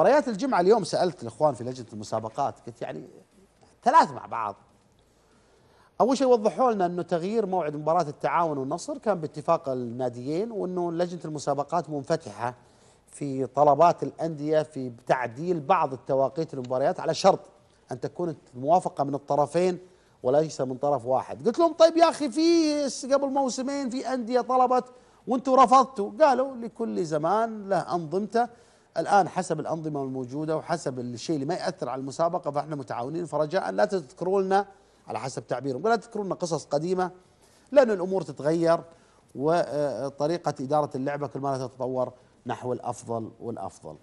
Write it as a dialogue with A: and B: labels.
A: مباريات الجمعة اليوم سألت الإخوان في لجنة المسابقات قلت يعني ثلاث مع بعض أول شيء وضحوا لنا أنه تغيير موعد مباراة التعاون والنصر كان باتفاق الناديين وأنه لجنة المسابقات منفتحة في طلبات الأندية في تعديل بعض التواقيت المباريات على شرط أن تكون الموافقة من الطرفين وليس من طرف واحد قلت لهم طيب يا أخي في قبل موسمين في أندية طلبت وانتوا رفضتوا قالوا لكل زمان له أنظمته الآن حسب الأنظمة الموجودة وحسب الشيء اللي ما يأثر على المسابقة فإحنا متعاونين فرجاء لا تذكروا لنا على حسب تعبيرهم ولا تذكروا لنا قصص قديمة لأن الأمور تتغير وطريقة إدارة اللعبة كل ما تتطور نحو الأفضل والأفضل